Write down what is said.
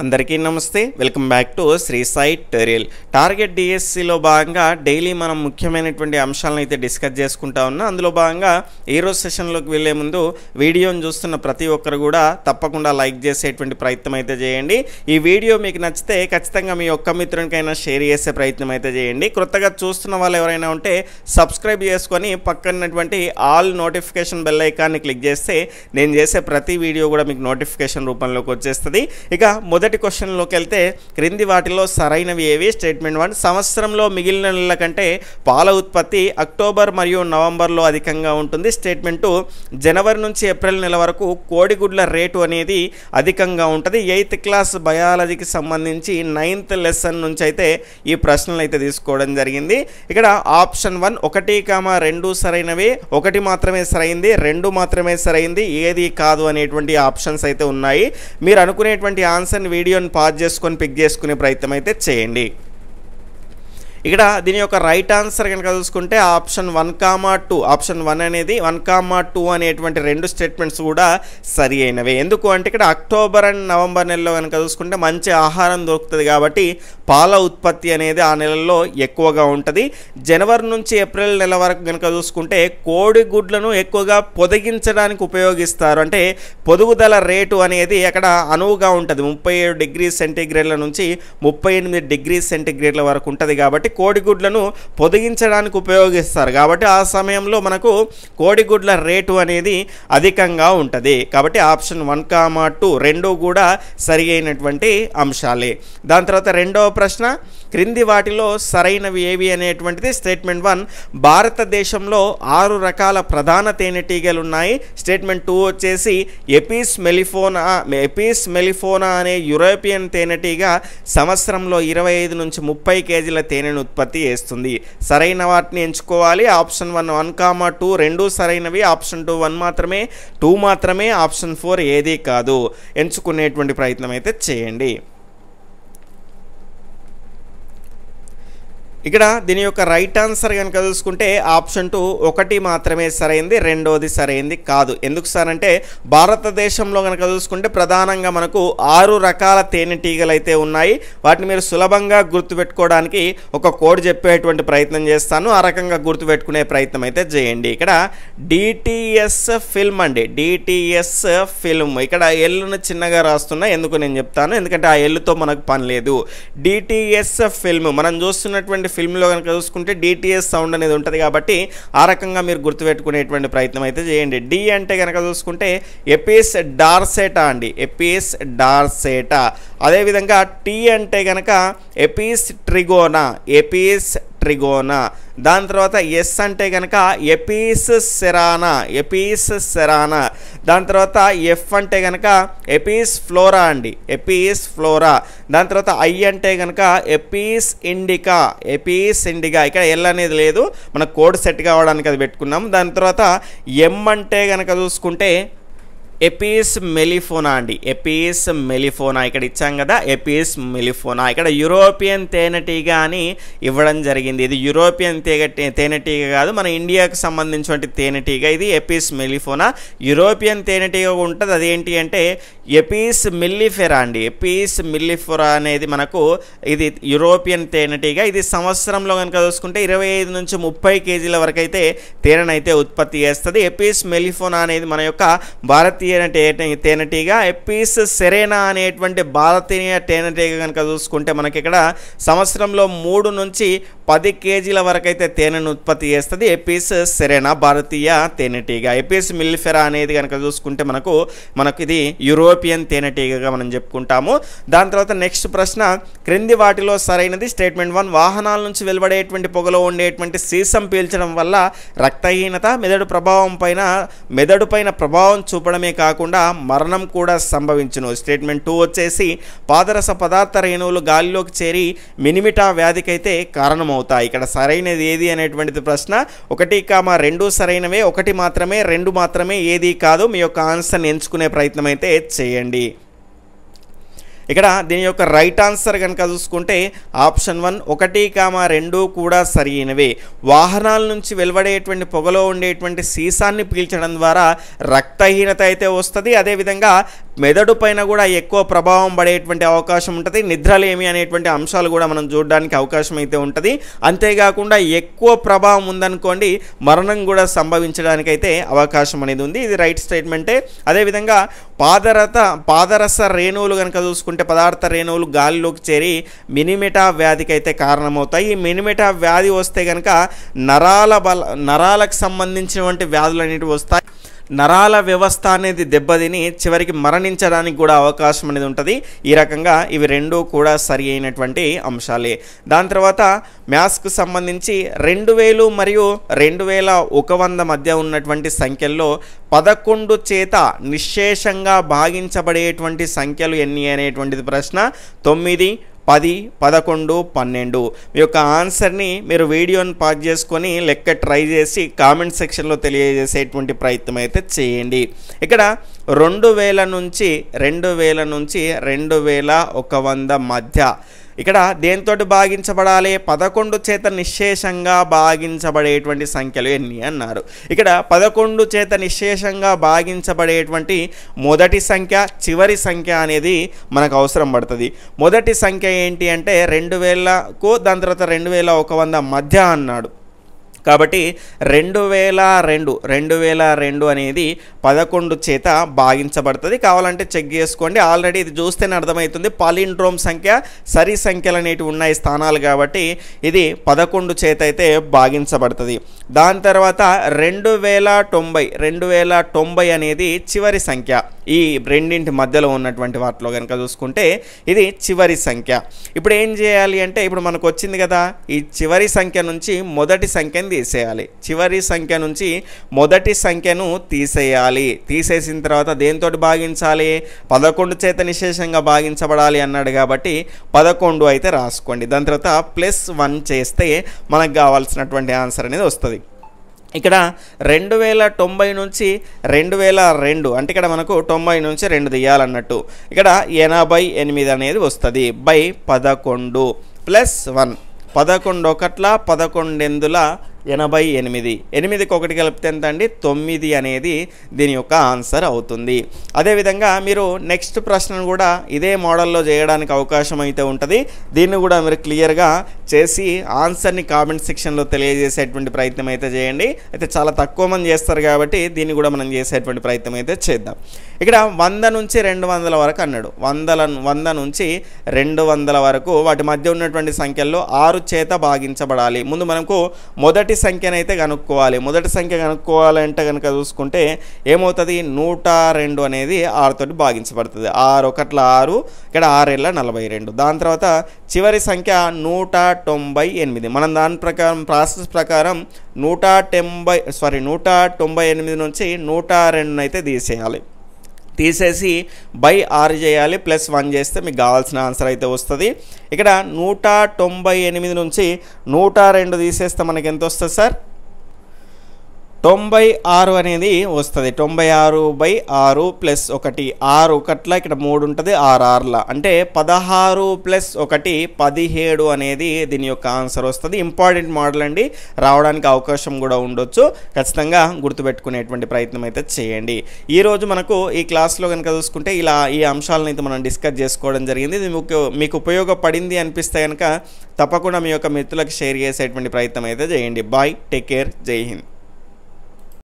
అందరికీ నమస్తే welcome back to Shri Sai టెరియల్ టార్గెట్ డిఎస్సిలో భాగంగా డైలీ మనం ముఖ్యమైనటువంటి అంశాలను అయితే డిస్కస్ చేసుకుంటా ఉన్నా అందులో భాగంగా ఈరోజు సెషన్లోకి వెళ్ళే ముందు వీడియోని చూస్తున్న ప్రతి ఒక్కరు కూడా తప్పకుండా లైక్ చేసేటువంటి ప్రయత్నం అయితే చేయండి ఈ వీడియో మీకు నచ్చితే ఖచ్చితంగా మీ ఒక్క మిత్రునికైనా షేర్ చేసే ప్రయత్నం అయితే చేయండి క్రొత్తగా చూస్తున్న వాళ్ళు ఎవరైనా ఉంటే సబ్స్క్రైబ్ చేసుకొని పక్కనటువంటి ఆల్ నోటిఫికేషన్ బెల్ ఐకాన్ని క్లిక్ చేస్తే నేను చేసే ప్రతి వీడియో కూడా మీకు నోటిఫికేషన్ రూపంలోకి వచ్చేస్తుంది ఇక మొదటి మొదటి క్వశ్చన్లోకి వెళ్తే క్రింది వాటిలో సరైనవి ఏవి స్టేట్మెంట్ వన్ సంవత్సరంలో మిగిలిన నెలల కంటే పాల ఉత్పత్తి అక్టోబర్ మరియు నవంబర్లో అధికంగా ఉంటుంది స్టేట్మెంట్ టూ జనవరి నుంచి ఏప్రిల్ నెల వరకు కోడిగుడ్ల రేటు అనేది అధికంగా ఉంటుంది ఎయిత్ క్లాస్ బయాలజీకి సంబంధించి నైన్త్ లెసన్ నుంచి అయితే ఈ ప్రశ్నలు అయితే తీసుకోవడం జరిగింది ఇక్కడ ఆప్షన్ వన్ ఒకటి కామా రెండు సరైనవి ఒకటి మాత్రమే సరైంది రెండు మాత్రమే సరైంది ఏది కాదు అనేటువంటి ఆప్షన్స్ అయితే ఉన్నాయి మీరు అనుకునేటువంటి ఆన్సర్ని వీడియోని పాజ్ చేసుకొని పిక్ చేసుకునే ప్రయత్నం అయితే చేయండి ఇక్కడ దీని యొక్క రైట్ ఆన్సర్ కనుక చూసుకుంటే option one comma two option one అనేది వన్ కామా టూ అనేటువంటి రెండు స్టేట్మెంట్స్ కూడా సరి అయినవి ఎందుకు అంటే ఇక్కడ అక్టోబర్ అండ్ నవంబర్ నెలలో కనుక చూసుకుంటే మంచి ఆహారం దొరుకుతుంది కాబట్టి పాల ఉత్పత్తి అనేది ఆ నెలల్లో ఎక్కువగా ఉంటుంది జనవరి నుంచి ఏప్రిల్ నెల వరకు కనుక చూసుకుంటే కోడి గుడ్లను ఎక్కువగా పొదిగించడానికి ఉపయోగిస్తారు అంటే పొదుగుదల రేటు అనేది అక్కడ అనువుగా ఉంటుంది ముప్పై ఏడు డిగ్రీ సెంటీగ్రేడ్ల నుంచి ముప్పై ఎనిమిది డిగ్రీ సెంటీగ్రేడ్ల వరకు ఉంటుంది కాబట్టి కోడిగుడ్లను పొదిగించడానికి ఉపయోగిస్తారు కాబట్టి ఆ సమయంలో మనకు కోడిగుడ్ల రేటు అనేది అధికంగా ఉంటుంది కాబట్టి ఆప్షన్ వన్ కామా టూ రెండు కూడా సరి అయినటువంటి అంశాలే దాని తర్వాత రెండవ ప్రశ్న క్రింది వాటిలో సరైనవి ఏవి అనేటువంటిది స్టేట్మెంట్ వన్ భారతదేశంలో ఆరు రకాల ప్రధాన తేనెటీగలు ఉన్నాయి స్టేట్మెంట్ టూ వచ్చేసి ఎపిస్ మెలిఫోనా ఎపిస్ మెలిఫోనా అనే యూరోపియన్ తేనెటీగ సంవత్సరంలో ఇరవై ఐదు నుంచి ముప్పై కేజీల తేనెను ఉత్పత్తి చేస్తుంది సరైన వాటిని ఎంచుకోవాలి option one one comma two రెండు సరైనవి ఆప్షన్ టూ వన్ మాత్రమే టూ మాత్రమే ఆప్షన్ ఫోర్ ఏదీ కాదు ఎంచుకునేటువంటి ప్రయత్నం అయితే చేయండి ఇక్కడ దీని యొక్క రైట్ ఆన్సర్ కనుక చూసుకుంటే ఆప్షన్ టూ ఒకటి మాత్రమే సరైంది రెండోది సరైంది కాదు ఎందుకు సార్ అంటే భారతదేశంలో కనుక చూసుకుంటే ప్రధానంగా మనకు ఆరు రకాల తేనెటీగలు అయితే ఉన్నాయి వాటిని మీరు సులభంగా గుర్తుపెట్టుకోవడానికి ఒక కోడ్ చెప్పేటువంటి ప్రయత్నం చేస్తాను ఆ రకంగా గుర్తుపెట్టుకునే ప్రయత్నం అయితే చేయండి ఇక్కడ డిటిఎస్ ఫిల్మ్ అండి డిటిఎస్ ఫిల్మ్ ఇక్కడ ఎల్లును చిన్నగా రాస్తున్నా ఎందుకు నేను చెప్తాను ఎందుకంటే ఆ ఎల్లుతో మనకు పని లేదు డిటిఎస్ ఫిల్మ్ మనం చూస్తున్నటువంటి ఫిల్మ్లో కనుక చూసుకుంటే డిటిఎస్ సౌండ్ అనేది ఉంటుంది కాబట్టి ఆ రకంగా మీరు గుర్తుపెట్టుకునేటువంటి ప్రయత్నం అయితే చేయండి డి అంటే కనుక చూసుకుంటే ఎపిఎస్ డార్సేటా అండి ఎపిఎస్ డార్సేటా అదేవిధంగా టీ అంటే కనుక ఎపిస్ ట్రిగోనా ఎపిఎస్ ట్రిగోన దాని తర్వాత ఎస్ అంటే కనుక ఎపీస్ సెరానా ఎపీస్ సెరానా దాని తర్వాత ఎఫ్ అంటే కనుక ఎపీస్ ఫ్లోరా అండి ఎపీస్ ఫ్లోరా దాని తర్వాత ఐ అంటే కనుక ఎపీస్ ఇండికా ఎపీస్ ఇండికా ఇక్కడ ఎల్ అనేది లేదు మన కోడ్ సెట్ కావడానికి అది పెట్టుకున్నాం దాని తర్వాత ఎం అంటే కనుక చూసుకుంటే ఎపిస్ మెలిఫోనా అండి ఎపిస్ మెలిఫోనా ఇక్కడ ఇచ్చాం కదా ఎపిస్ మెలిఫోనా ఇక్కడ యూరోపియన్ తేనెటీగ అని ఇవ్వడం జరిగింది ఇది యూరోపియన్ తేగ తేనెటీగ కాదు మన ఇండియాకు సంబంధించిన తేనెటీగ ఇది ఎపిస్ మెలిఫోనా యూరోపియన్ తేనెటీగ ఉంటుంది అదేంటి అంటే ఎపిస్ మిల్లిఫెరా అండి ఎపిస్ మిల్లిఫెరా అనేది మనకు ఇది యూరోపియన్ తేనెటీగ ఇది సంవత్సరంలో కనుక చూసుకుంటే ఇరవై ఐదు నుంచి ముప్పై కేజీల వరకు అయితే తేనెనైతే ఉత్పత్తి చేస్తుంది ఎపిస్ మెలిఫోనా అనేది మన యొక్క భారతీయ భారతీయ తేనెటీగ ఎపీస్ సెరేనా అనేటువంటి భారతీయ తేనెటీగ కనుక చూసుకుంటే మనకి ఇక్కడ సంవత్సరంలో మూడు నుంచి పది కేజీల వరకైతే తేనెను ఉత్పత్తి చేస్తుంది ఏపీస్ సెరేనా భారతీయ తేనెటీగ ఏపీస్ మిల్లిఫెరా అనేది కనుక చూసుకుంటే మనకు మనకు ఇది యూరోపియన్ తేనెటీగగా మనం చెప్పుకుంటాము దాని తర్వాత నెక్స్ట్ ప్రశ్న క్రింది వాటిలో సరైనది స్టేట్మెంట్ వన్ వాహనాల నుంచి వెలువడేటువంటి పొగలో ఉండేటువంటి సీసం పీల్చడం వల్ల రక్తహీనత మెదడు ప్రభావం పైన మెదడు పైన ప్రభావం చూపడమే కాకుండా మరణం కూడా సంభవించును స్టేట్మెంట్ టూ వచ్చేసి పాదరస పదార్థ రేణువులు గాలిలోకి చేరి మినిమిటా వ్యాధికైతే కారణమవు అవుతాయి ఇక్కడ సరైనది ఏది అనేటువంటిది ప్రశ్న ఒకటి కామ రెండు సరైనవే ఒకటి మాత్రమే రెండు మాత్రమే ఏది కాదు మీ యొక్క ఆన్సర్ని ఎంచుకునే ప్రయత్నం అయితే చేయండి ఇక్కడ దీని యొక్క రైట్ ఆన్సర్ కనుక చూసుకుంటే ఆప్షన్ వన్ ఒకటి కామా రెండు కూడా సరైనవే వాహనాల నుంచి వెలువడేటువంటి పొగలో ఉండేటువంటి సీసాన్ని పీల్చడం ద్వారా రక్తహీనత అయితే వస్తుంది అదేవిధంగా మెదడు పైన కూడా ఎక్కువ ప్రభావం పడేటువంటి అవకాశం ఉంటుంది నిద్రలేమి అనేటువంటి అంశాలు కూడా మనం చూడడానికి అవకాశం అయితే ఉంటుంది అంతేకాకుండా ఎక్కువ ప్రభావం ఉందనుకోండి మరణం కూడా సంభవించడానికి అయితే అవకాశం అనేది ఉంది ఇది రైట్ స్టేట్మెంటే అదేవిధంగా పాదరత పాదరస రేణువులు కనుక చూసుకుంటే పదార్థ రేణువులు గాలిలోకి చేరి మినిమిటా వ్యాధికి అయితే కారణమవుతాయి ఈ మినిమిటా వ్యాధి వస్తే కనుక నరాల బల నరాలకు సంబంధించినటువంటి వ్యాధులు అనేటివి వస్తాయి నరాల వ్యవస్థ అనేది దెబ్బతిని చివరికి మరణించడానికి కూడా అవకాశం అనేది ఉంటుంది ఈ రకంగా ఇవి రెండూ కూడా సరి అయినటువంటి అంశాలే దాని తర్వాత మ్యాథ్స్కు సంబంధించి రెండు వేలు మరియు రెండు వేల ఒక వంద మధ్య ఉన్నటువంటి సంఖ్యల్లో పదకొండు చేత నిశ్శేషంగా భాగించబడేటువంటి సంఖ్యలు ఎన్ని అనేటువంటిది ప్రశ్న తొమ్మిది పది పదకొండు పన్నెండు మీ యొక్క ఆన్సర్ని మీరు వీడియోని పాజ్ చేసుకొని లెక్క ట్రై చేసి కామెంట్ సెక్షన్లో తెలియజేసేటువంటి ప్రయత్నం అయితే చేయండి ఇక్కడ రెండు వేల నుంచి రెండు వేల నుంచి రెండు వేల ఒక వంద మధ్య ఇక్కడ దేంతో భాగించబడాలి పదకొండు చేత నిశ్శేషంగా భాగించబడేటువంటి సంఖ్యలు ఎన్ని అన్నారు ఇక్కడ పదకొండు చేత నిశ్శేషంగా భాగించబడేటువంటి మొదటి సంఖ్య చివరి సంఖ్య అనేది మనకు అవసరం పడుతుంది మొదటి సంఖ్య ఏంటి అంటే రెండు వేలకు దాని తర్వాత రెండు వేల ఒక వంద మధ్య అన్నాడు కాబట్టి రెండు వేల రెండు రెండు వేల రెండు అనేది పదకొండు చేత భాగించబడుతుంది కావాలంటే చెక్ చేసుకోండి ఆల్రెడీ ఇది చూస్తేనే అర్థమవుతుంది పాలిండ్రోమ్ సంఖ్య సరి సంఖ్యలు అనేటివి ఉన్నాయి స్థానాలు కాబట్టి ఇది పదకొండు చేత అయితే భాగించబడుతుంది దాని తర్వాత రెండు వేల తొంభై రెండు వేల తొంభై అనేది చివరి సంఖ్య ఈ రెండింటి మధ్యలో ఉన్నటువంటి వాటిలో కనుక చూసుకుంటే ఇది చివరి సంఖ్య ఇప్పుడు ఏం చేయాలి అంటే ఇప్పుడు మనకు వచ్చింది కదా ఈ చివరి సంఖ్య నుంచి మొదటి సంఖ్యని తీసేయాలి చివరి సంఖ్య నుంచి మొదటి సంఖ్యను తీసేయాలి తీసేసిన తర్వాత దేంతో భాగించాలి పదకొండు చేత నిశేషంగా భాగించబడాలి అన్నాడు కాబట్టి పదకొండు అయితే రాసుకోండి దాని తర్వాత ప్లస్ వన్ చేస్తే మనకు కావాల్సినటువంటి ఆన్సర్ అనేది వస్తుంది ఇక్కడ రెండు వేల తొంభై నుంచి రెండు వేల రెండు అంటే ఇక్కడ మనకు తొంభై నుంచి రెండు తీయాలన్నట్టు ఇక్కడ ఎనభై ఎనిమిది అనేది వస్తుంది బై పదకొండు ప్లస్ వన్ పదకొండు ఒకట్ల పదకొండెందుల ఎనభై ఎనిమిది ఎనిమిదికి ఒకటి కలిపితే ఎంత అండి తొమ్మిది అనేది దీని యొక్క ఆన్సర్ అవుతుంది అదేవిధంగా మీరు నెక్స్ట్ ప్రశ్నను కూడా ఇదే మోడల్లో చేయడానికి అవకాశం అయితే ఉంటుంది దీన్ని కూడా మీరు క్లియర్గా చేసి ఆన్సర్ని కామెంట్ సెక్షన్లో తెలియజేసేటువంటి ప్రయత్నం అయితే చేయండి అయితే చాలా తక్కువ మంది చేస్తారు కాబట్టి దీన్ని కూడా మనం చేసేటువంటి ప్రయత్నం అయితే చేద్దాం ఇక్కడ వంద నుంచి రెండు వందల వరకు అన్నాడు వందల వంద నుంచి రెండు వందల వరకు వాటి మధ్య ఉన్నటువంటి సంఖ్యల్లో ఆరు చేత భాగించబడాలి ముందు మనకు మొదటి సంఖ్యనైతే కనుక్కోవాలి మొదటి సంఖ్య కనుక్కోవాలంటే కనుక చూసుకుంటే ఏమవుతుంది నూట రెండు అనేది ఆరుతోటి భాగించబడుతుంది ఆరు ఒకట్ల ఆరు ఇక్కడ ఆరేళ్ళ నలభై రెండు దాని తర్వాత చివరి సంఖ్య నూట తొంభై ఎనిమిది మనం దాని ప్రకారం ప్రాసెస్ ప్రకారం నూట తొంభై సారీ నూట తొంభై ఎనిమిది నుంచి నూట రెండునైతే తీసేయాలి తీసేసి బై ఆరు చేయాలి ప్లస్ వన్ చేస్తే మీకు కావాల్సిన ఆన్సర్ అయితే వస్తుంది ఇక్కడ నూట తొంభై ఎనిమిది నుంచి నూట రెండు తీసేస్తే మనకి ఎంత వస్తుంది సార్ తొంభై ఆరు అనేది వస్తుంది తొంభై ఆరు బై ఆరు ప్లస్ ఒకటి ఆరు ఒకట్ల ఇక్కడ మూడు ఉంటుంది ఆరు ఆర్ఆర్ల అంటే పదహారు ప్లస్ ఒకటి పదిహేడు అనేది దీని యొక్క ఆన్సర్ వస్తుంది ఇంపార్టెంట్ మోడల్ అండి రావడానికి అవకాశం కూడా ఉండొచ్చు ఖచ్చితంగా గుర్తుపెట్టుకునేటువంటి ప్రయత్నం అయితే చేయండి ఈరోజు మనకు ఈ క్లాస్లో కనుక చూసుకుంటే ఇలా ఈ అంశాలను అయితే మనం డిస్కస్ చేసుకోవడం జరిగింది ఇది మీకు మీకు ఉపయోగపడింది అనిపిస్తే కనుక తప్పకుండా మీ యొక్క మిత్రులకు షేర్ చేసేటువంటి ప్రయత్నం అయితే చేయండి బాయ్ టేక్ కేర్ జై హింద్